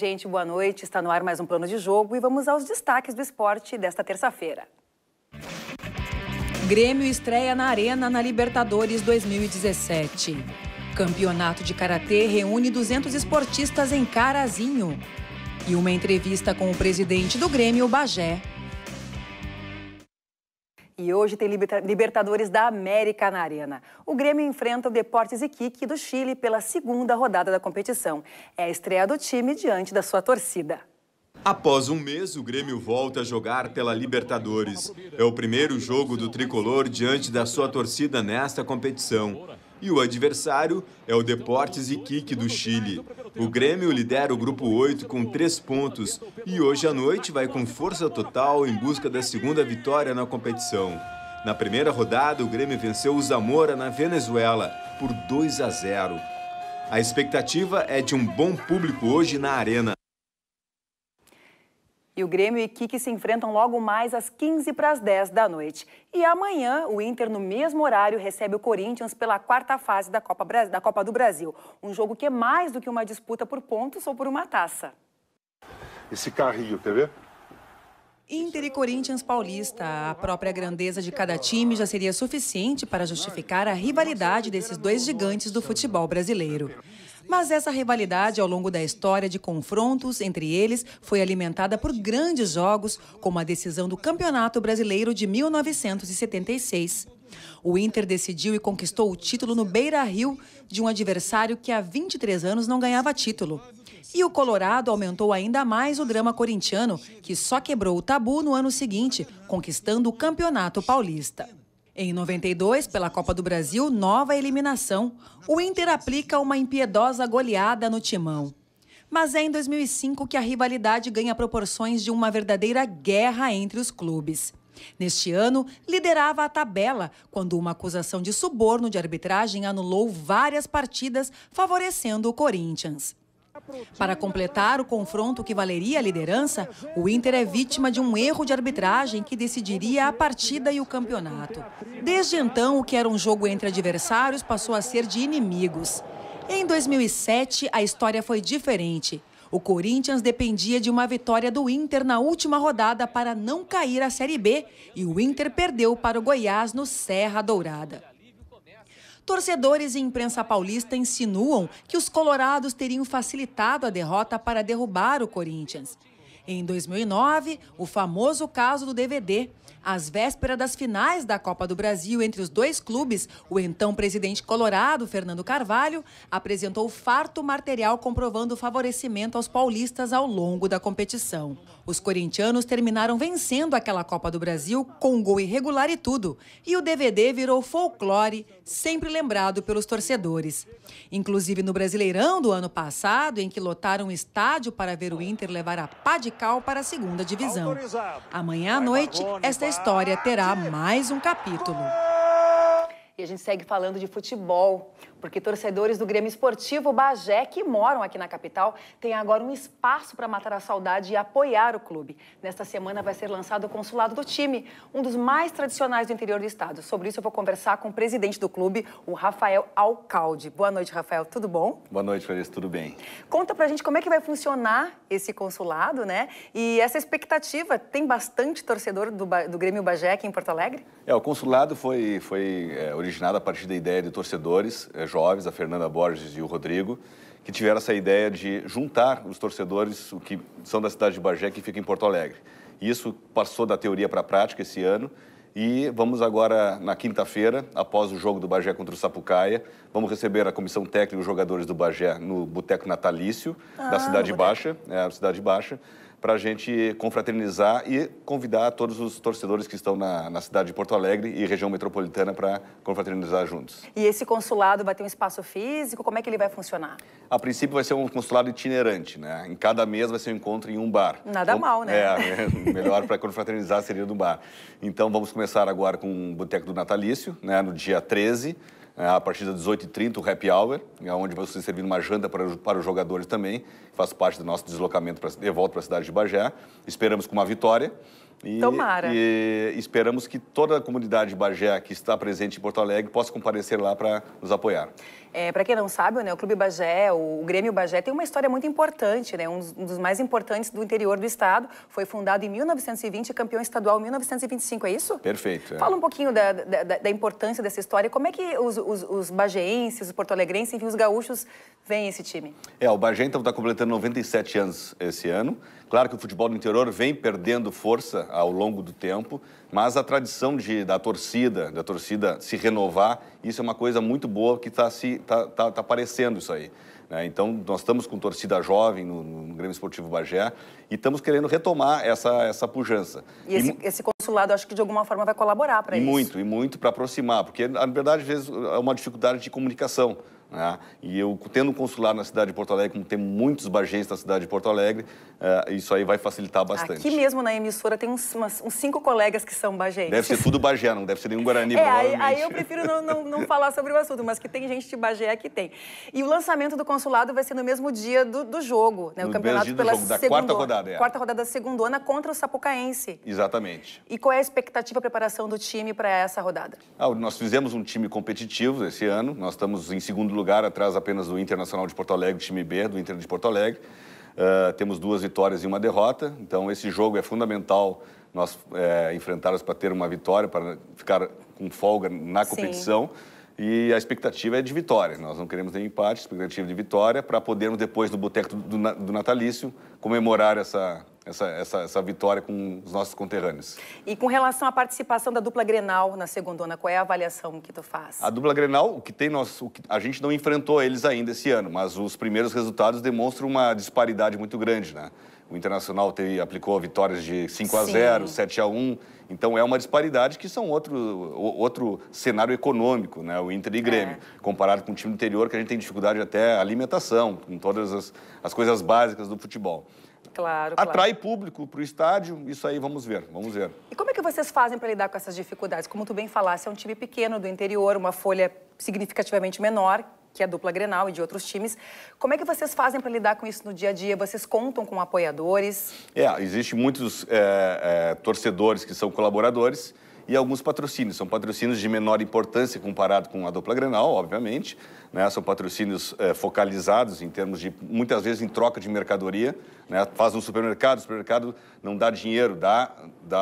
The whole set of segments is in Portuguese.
gente, boa noite. Está no ar mais um plano de jogo e vamos aos destaques do esporte desta terça-feira. Grêmio estreia na Arena na Libertadores 2017. Campeonato de Karatê reúne 200 esportistas em Carazinho. E uma entrevista com o presidente do Grêmio, Bagé, e hoje tem Libertadores da América na Arena. O Grêmio enfrenta o Deportes Iquique do Chile pela segunda rodada da competição. É a estreia do time diante da sua torcida. Após um mês, o Grêmio volta a jogar pela Libertadores. É o primeiro jogo do tricolor diante da sua torcida nesta competição e o adversário é o Deportes Iquique do Chile. O Grêmio lidera o grupo 8 com 3 pontos e hoje à noite vai com força total em busca da segunda vitória na competição. Na primeira rodada, o Grêmio venceu o Zamora na Venezuela por 2 a 0. A expectativa é de um bom público hoje na arena. E o Grêmio e Kiki se enfrentam logo mais às 15 para as 10 da noite. E amanhã, o Inter, no mesmo horário, recebe o Corinthians pela quarta fase da Copa, da Copa do Brasil. Um jogo que é mais do que uma disputa por pontos ou por uma taça. Esse carrinho, quer ver? Inter e Corinthians paulista. A própria grandeza de cada time já seria suficiente para justificar a rivalidade desses dois gigantes do futebol brasileiro. Mas essa rivalidade ao longo da história de confrontos entre eles foi alimentada por grandes jogos, como a decisão do Campeonato Brasileiro de 1976. O Inter decidiu e conquistou o título no Beira-Rio de um adversário que há 23 anos não ganhava título. E o Colorado aumentou ainda mais o drama corintiano, que só quebrou o tabu no ano seguinte, conquistando o Campeonato Paulista. Em 92, pela Copa do Brasil, nova eliminação. O Inter aplica uma impiedosa goleada no timão. Mas é em 2005 que a rivalidade ganha proporções de uma verdadeira guerra entre os clubes. Neste ano, liderava a tabela quando uma acusação de suborno de arbitragem anulou várias partidas, favorecendo o Corinthians. Para completar o confronto que valeria a liderança, o Inter é vítima de um erro de arbitragem que decidiria a partida e o campeonato. Desde então, o que era um jogo entre adversários passou a ser de inimigos. Em 2007, a história foi diferente. O Corinthians dependia de uma vitória do Inter na última rodada para não cair à Série B e o Inter perdeu para o Goiás no Serra Dourada torcedores e imprensa paulista insinuam que os colorados teriam facilitado a derrota para derrubar o Corinthians. Em 2009, o famoso caso do DVD. Às vésperas das finais da Copa do Brasil entre os dois clubes, o então presidente colorado, Fernando Carvalho, apresentou farto material comprovando o favorecimento aos paulistas ao longo da competição. Os corintianos terminaram vencendo aquela Copa do Brasil com gol irregular e tudo, e o DVD virou folclore, sempre lembrado pelos torcedores. Inclusive no Brasileirão do ano passado, em que lotaram o estádio para ver o Inter levar a pá de Radical para a segunda divisão. Amanhã à noite, esta história terá mais um capítulo. E a gente segue falando de futebol porque torcedores do Grêmio Esportivo Bagé, que moram aqui na capital, têm agora um espaço para matar a saudade e apoiar o clube. Nesta semana vai ser lançado o consulado do time, um dos mais tradicionais do interior do estado. Sobre isso eu vou conversar com o presidente do clube, o Rafael Alcalde. Boa noite, Rafael, tudo bom? Boa noite, Clarice, tudo bem? Conta pra gente como é que vai funcionar esse consulado, né? E essa expectativa, tem bastante torcedor do, do Grêmio Bagé aqui em Porto Alegre? É, o consulado foi, foi é, originado a partir da ideia de torcedores, é, jovens, a Fernanda Borges e o Rodrigo, que tiveram essa ideia de juntar os torcedores o que são da cidade de Bagé, que fica em Porto Alegre. Isso passou da teoria para a prática esse ano e vamos agora, na quinta-feira, após o jogo do Bagé contra o Sapucaia, vamos receber a comissão técnica e os jogadores do Bagé no Boteco Natalício, ah, da Cidade Baixa, é, Cidade Baixa, para a gente confraternizar e convidar todos os torcedores que estão na, na cidade de Porto Alegre e região metropolitana para confraternizar juntos. E esse consulado vai ter um espaço físico? Como é que ele vai funcionar? A princípio vai ser um consulado itinerante, né? Em cada mês vai ser um encontro em um bar. Nada mal, né? É, é melhor para confraternizar seria no bar. Então vamos começar agora com o Boteco do Natalício, né? No dia 13. É, a partir das 18h30, o happy hour, é onde vai ser servido uma janta para, para os jogadores também, que faz parte do nosso deslocamento pra, de volta para a cidade de Bagé. Esperamos com uma vitória. E, Tomara. E esperamos que toda a comunidade de Bagé que está presente em Porto Alegre possa comparecer lá para nos apoiar. É, para quem não sabe, né, o Clube Bagé, o, Grêmio Bagé tem uma história muito importante, né, um dos, um, dos, mais importantes do interior do estado. Foi fundado em 1920 e campeão estadual em 1925, é isso? Perfeito. É. Fala um pouquinho da, da, da, importância dessa história. Como é que os, os, os bageenses, os porto-alegrenses, enfim, os gaúchos veem esse time. É, o Bagé então está completando 97 anos esse ano. Claro que o futebol do interior vem perdendo força ao longo do tempo, mas a tradição de, da torcida, da torcida se renovar, isso é uma coisa muito boa que está tá, tá, tá aparecendo isso aí. Né? Então, nós estamos com torcida jovem no, no Grêmio Esportivo Bagé e estamos querendo retomar essa, essa pujança. E esse, esse nosso lado, acho que de alguma forma vai colaborar para isso. Muito, e muito para aproximar, porque na verdade às vezes é uma dificuldade de comunicação. Né? E eu, tendo um consulado na cidade de Porto Alegre, como tem muitos bargenses na cidade de Porto Alegre, uh, isso aí vai facilitar bastante. Aqui mesmo na emissora tem uns, umas, uns cinco colegas que são bagens. Deve ser tudo bagé, não deve ser nenhum Guarani, é, aí, aí, eu prefiro não, não, não, falar sobre o assunto, mas que tem gente de Bagé que tem. E o lançamento do consulado vai ser no mesmo dia do, do jogo, né? No o campeonato pela jogo, da quarta rodada. É. Quarta rodada da segundona contra o Sapucaense. Exatamente. E qual é a expectativa, a preparação do time para essa rodada? Ah, nós fizemos um time competitivo esse ano, nós estamos em segundo lugar lugar, atrás apenas do Internacional de Porto Alegre, time B do Inter de Porto Alegre. Uh, temos duas vitórias e uma derrota, então esse jogo é fundamental nós é, enfrentarmos para ter uma vitória, para ficar com folga na competição. Sim. E a expectativa é de vitória. Nós não queremos nenhum empate, expectativa de vitória, para podermos, depois do boteco do, do, do natalício, comemorar essa, essa, essa, essa vitória com os nossos conterrâneos. E com relação à participação da dupla Grenal na segundona, qual é a avaliação que tu faz? A dupla Grenal, o que tem nós, o que, a gente não enfrentou eles ainda esse ano, mas os primeiros resultados demonstram uma disparidade muito grande, né? O Internacional teve, aplicou vitórias de 5 a Sim. 0, 7 a 1, então é uma disparidade que são outro, outro cenário econômico, né? O Inter e Grêmio, é. comparado com o time interior que a gente tem dificuldade até alimentação, com todas as, as coisas básicas do futebol. Claro, Atrai claro. público para o estádio, isso aí vamos ver, vamos ver. E como é que vocês fazem para lidar com essas dificuldades? Como tu bem falaste, é um time pequeno do interior, uma folha significativamente menor que a dupla Grenal e de outros times. Como é que vocês fazem para lidar com isso no dia a dia? Vocês contam com apoiadores? É, existe muitos é, é, torcedores que são colaboradores, e alguns patrocínios. São patrocínios de menor importância comparado com a dupla Grenal, obviamente. Né? São patrocínios é, focalizados em termos de, muitas vezes, em troca de mercadoria. Né? Faz um supermercado, o supermercado não dá dinheiro, dá, dá,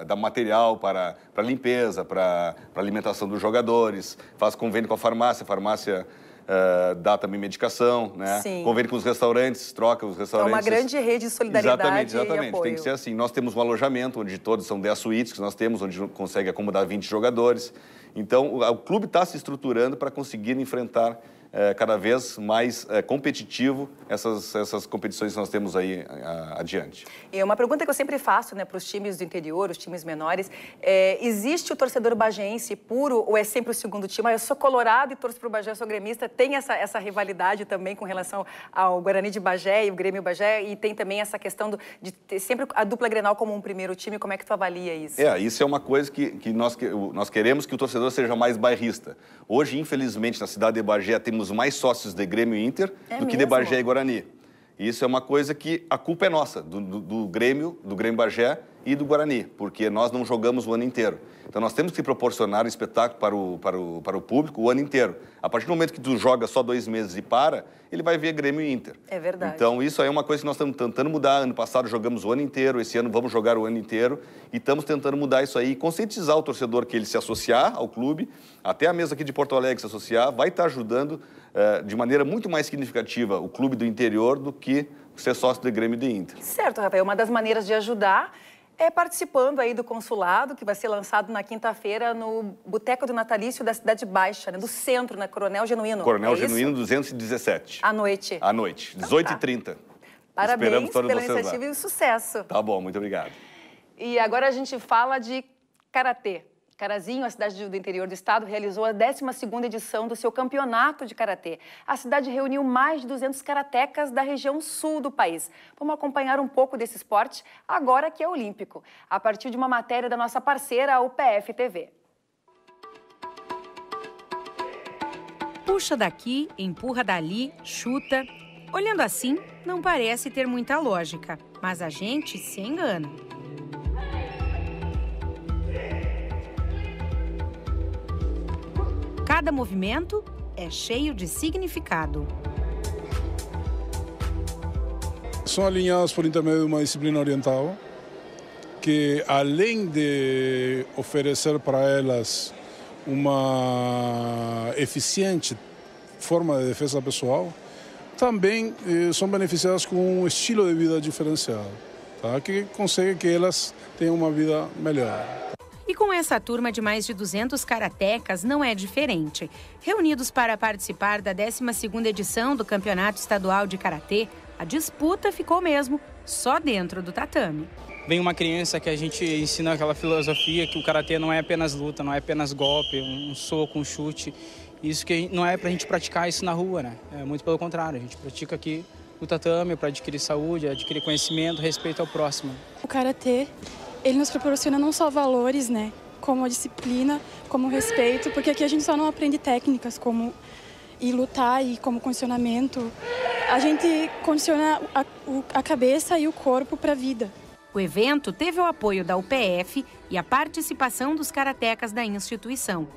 ah, dá material para, para limpeza, para, para alimentação dos jogadores, faz convênio com a farmácia, a farmácia ah, dá também medicação, né? Sim. Convênio com os restaurantes, troca os restaurantes. É uma grande rede de solidariedade. Exatamente, exatamente. Tem que ser assim. Nós temos um alojamento onde todos são 10 suítes que nós temos, onde consegue acomodar 20 jogadores. Então, o, o clube está se estruturando para conseguir enfrentar é, cada vez mais é, competitivo essas, essas competições que nós temos aí é, a, adiante. E é uma pergunta que eu sempre faço né, para os times do interior, os times menores, é, existe o torcedor bagense puro ou é sempre o segundo time? Ah, eu sou colorado e torço para o Bagé, eu sou gremista. Tem essa, essa rivalidade também com relação ao Guarani de Bagé e o Grêmio Bagé e tem também essa questão do, de ter sempre a dupla Grenal como um primeiro time. Como é que tu avalia isso? É, isso é uma coisa que, que nós, nós queremos que o torcedor seja mais bairrista. Hoje, infelizmente, na cidade de Bagé, temos somos mais sócios de Grêmio e Inter é do mesmo? que de Bagé e Guarani. E isso é uma coisa que a culpa é nossa, do, do, do Grêmio, do Grêmio Bagé e do Guarani, porque nós não jogamos o ano inteiro. Então nós temos que proporcionar um espetáculo para o, para, o, para o público o ano inteiro. A partir do momento que tu joga só dois meses e para, ele vai ver Grêmio e Inter. É verdade. Então isso aí é uma coisa que nós estamos tentando mudar. Ano passado jogamos o ano inteiro, esse ano vamos jogar o ano inteiro e estamos tentando mudar isso aí e conscientizar o torcedor que ele se associar ao clube, até a mesa aqui de Porto Alegre se associar, vai estar ajudando uh, de maneira muito mais significativa o clube do interior do que ser sócio do Grêmio e do Inter. Certo, Rafael. Uma das maneiras de ajudar é participando aí do consulado, que vai ser lançado na quinta-feira no Boteco do Natalício da Cidade Baixa, né? do centro, na né? Coronel Genuíno. Coronel é Genuíno isso? 217. À noite. À noite, 18h30. Então tá. Parabéns Esperamos todos pela vocês iniciativa lá. e sucesso. Tá bom, muito obrigado. E agora a gente fala de karatê. Carazinho, a cidade do interior do estado, realizou a 12 edição do seu campeonato de karatê. A cidade reuniu mais de 200 karatecas da região sul do país. Vamos acompanhar um pouco desse esporte agora que é olímpico, a partir de uma matéria da nossa parceira, a UPF TV. Puxa daqui, empurra dali, chuta. Olhando assim, não parece ter muita lógica, mas a gente se engana. Cada movimento é cheio de significado. São alinhados por intermédio de uma disciplina oriental que, além de oferecer para elas uma eficiente forma de defesa pessoal, também eh, são beneficiadas com um estilo de vida diferenciado, tá? que consegue que elas tenham uma vida melhor com essa turma de mais de 200 karatecas não é diferente. Reunidos para participar da 12ª edição do Campeonato Estadual de Karatê, a disputa ficou mesmo só dentro do tatame. Vem uma criança que a gente ensina aquela filosofia que o karatê não é apenas luta, não é apenas golpe, um soco, um chute. Isso que não é para a gente praticar isso na rua, né? É muito pelo contrário, a gente pratica aqui no tatame para adquirir saúde, adquirir conhecimento, respeito ao próximo. O karatê ele nos proporciona não só valores, né, como a disciplina, como o respeito, porque aqui a gente só não aprende técnicas como e lutar e como condicionamento. A gente condiciona a, a cabeça e o corpo para a vida. O evento teve o apoio da UPF e a participação dos karatecas da instituição.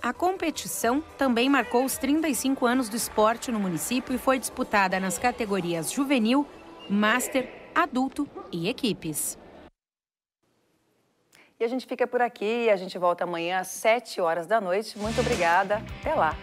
A competição também marcou os 35 anos do esporte no município e foi disputada nas categorias juvenil, master, adulto e equipes. E a gente fica por aqui, a gente volta amanhã às 7 horas da noite. Muito obrigada, até lá!